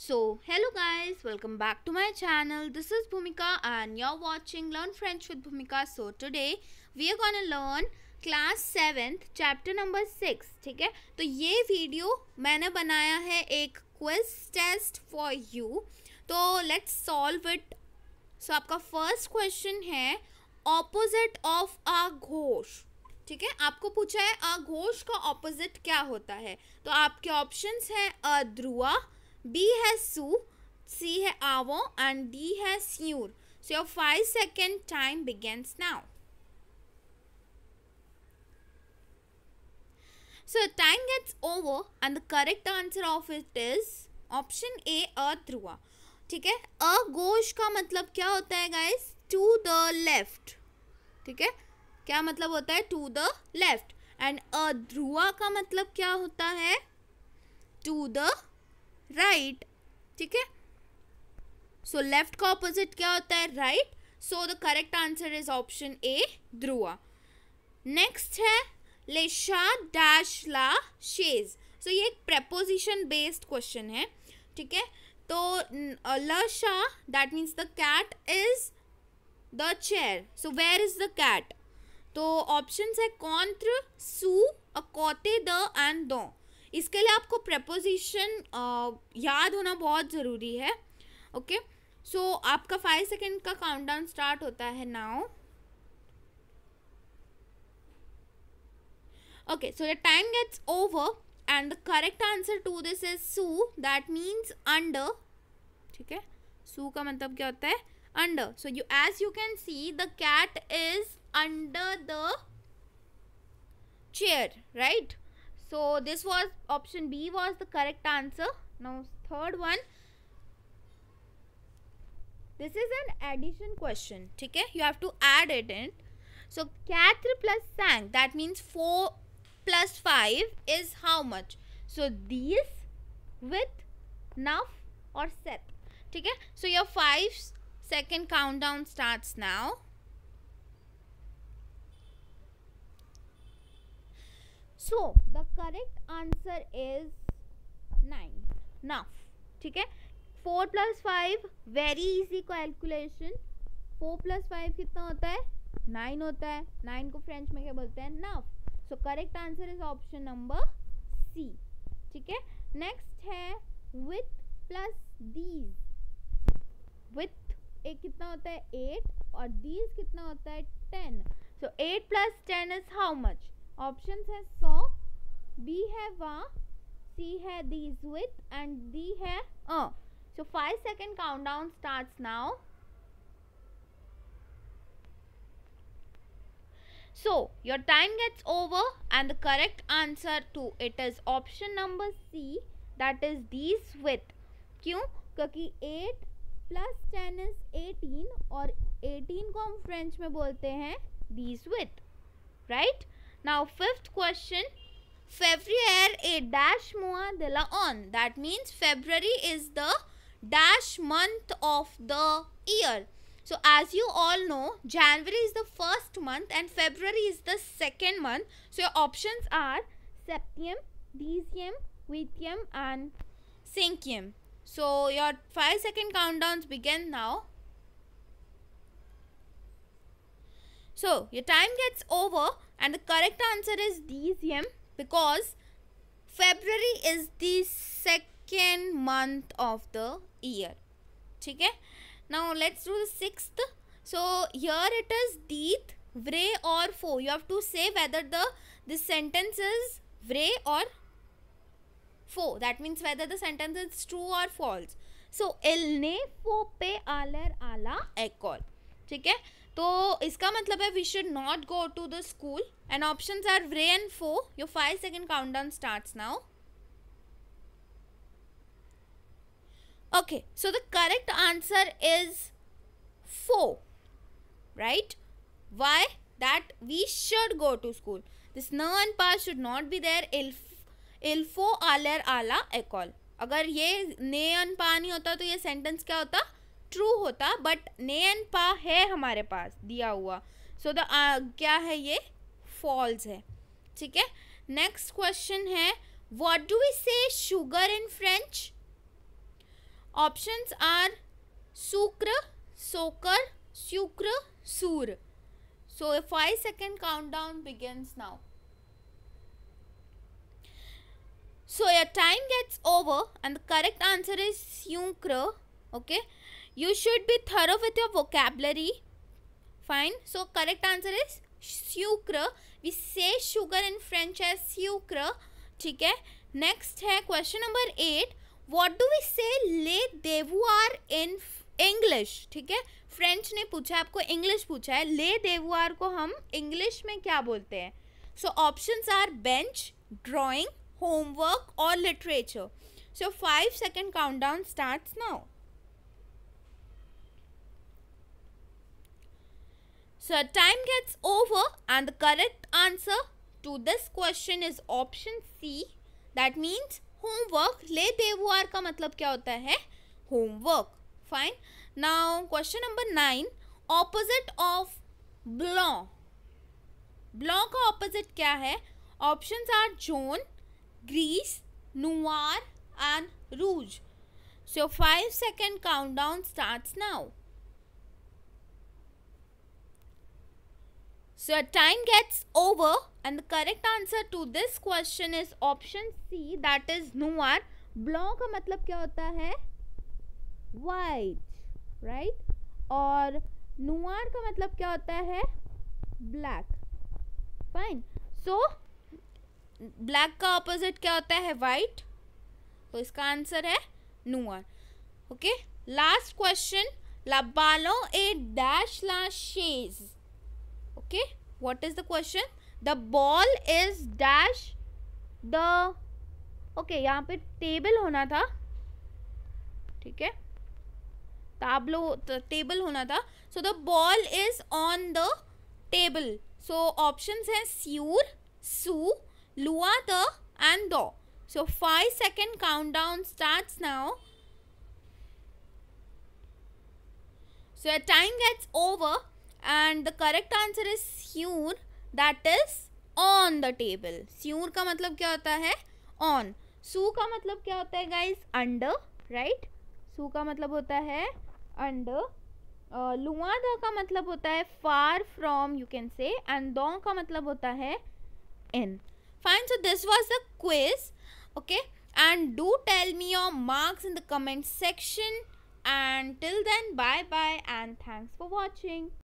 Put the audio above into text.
So, hello guys, welcome back to my channel. This is Bhumika and you're watching Learn French with Bhumika. So, today we are gonna learn class seventh chapter number six ठीक है तो ये video मैंने बनाया है एक quiz test for you तो let's solve it so आपका फर्स्ट क्वेश्चन है ऑपोजिट ऑफ आ घोष ठीक है आपको पूछा है घोष का ऑपोजिट क्या होता है तो आपके ऑप्शंस हैं ध्रुआ बी है सू सी है आवो एंड डी है स्यूर so your five second time begins now so time gets over and the correct answer of it is option A uh ध्रुआ ठीक है अ गोश का मतलब क्या होता है गाइज टू द लेफ्ट ठीक है क्या मतलब होता है to the left and uh ध्रुआ का मतलब क्या होता है टू द राइट ठीक है सो लेफ्ट का ऑपोजिट क्या होता है right so the correct answer is option A ध्रुआ नेक्स्ट है लेशा डैश ला शेज सो ये एक प्रपोजिशन बेस्ड क्वेश्चन है ठीक है तो लशा that means the cat is the chair so where is the cat तो ऑप्शन है कौंत्र सू अकोते द एंड दो इसके लिए आपको प्रपोजिशन याद होना बहुत ज़रूरी है ओके सो so, आपका फाइव सेकेंड का काउंट डाउन स्टार्ट होता है now okay so the time gets over and the correct answer to this is सू दैट मीन्स अंडर ठीक है सू का मतलब क्या होता है under so you as you can see the cat is under the chair right So this was option B was the correct answer. Now third one. This is an addition question. Okay, you have to add it in. So 4 plus 5 that means 4 plus 5 is how much? So these with Naf or set. Okay, so your 5 second countdown starts now. So the correct answer is nine now ठीक है four plus five very easy calculation four plus five कितना होता है nine होता है nine को French में क्या बोलते हैं नफ so correct answer is option number C ठीक है नेक्स्ट है विथ प्लस दीज विथ एक कितना होता है एट और दीज कितना होता है ten so eight plus ten is how much option है सो बी है वा सी है दीज विथ एंड दी है uh so five second count down start now So your time gets over and the correct answer to it is option number C that is these with kyun kyunki 8 plus 10 is 18 aur 18 ko hum french mein bolte hain these with right? Now fifth question. February a dash moa dela on. That means February is the dash month of the year. So as you all know, January is the first month and February is the second month. So your options are septium, desium, vitium and syncium. So your 5 second countdowns begin now. So your time gets over and the correct answer is DCM because February is the second month of the year. Okay. Now let's do the sixth. So here it is deet, Vre or fo. You have to say whether the this sentence is Vre or fo. That means whether the sentence is true or false. So ilne fo pe aler ala ekol. Okay. तो इसका मतलब है we should not go to the school and options are व्रे and फो your five second count down start now okay so the correct answer is फो right why that we should go to school this न and पास should not be there इल्फो आलर आला एकॉल अगर ये ने अन पा नहीं होता तो ये सेंटेंस क्या होता ट्रू होता बट नेन पा है हमारे पास दिया हुआ सो द uh, क्या है ये फॉल्स है ठीक है नेक्स्ट क्वेश्चन है what do we say sugar in French option are सूक्र सोकर शुक्र सूर so five second count down begins now so your time gets over and correct answer is स्यूक्र okay You should be thorough with your vocabulary. Fine. So correct answer is sucre. We say sugar in French as sucre. ठीक है next है question number eight what do we say ले are in English ठीक है French ने पूछा आपको English पूछा है ले देवुआर को हम इंग्लिश में क्या बोलते हैं so options are bench drawing homework और literature so five second countdown starts now So time gets over and the correct answer to this question is option C. That means homework ले देववार का मतलब क्या होता है homework fine now question number nine opposite of ब्लॉ ब्लॉ का ऑपोजिट क्या है ऑप्शंस आर जोन ग्रीस नुआर एंड रूज so five second countdown starts now So your time gets over and the correct answer to this question is option C that is noir. Blanc का मतलब क्या होता है White, right? और नुआर का मतलब क्या होता है ब्लैक फाइन सो ब्लैक का ऑपोजिट क्या होता है वाइट तो इसका आंसर है नुआर okay last question la balon est dash la chaise okay what is the question the ball is dash the okay यहाँ पे table होना था ठीक है ताबलो टेबल होना था so the ball is on the table so option है स्यूर सू लुआ द एंड दो so five second count down start now So your time gets over and the correct answer is स्यूर that is on the table स्यूर का मतलब क्या होता है ऑन सू का मतलब क्या होता है गाइज अंडर राइट सू का मतलब होता है अंडर द uh, का मतलब होता है far from you can say and दो का मतलब होता है in fine so this was the quiz okay and do tell me your marks in the comment section and till then bye bye and thanks for watching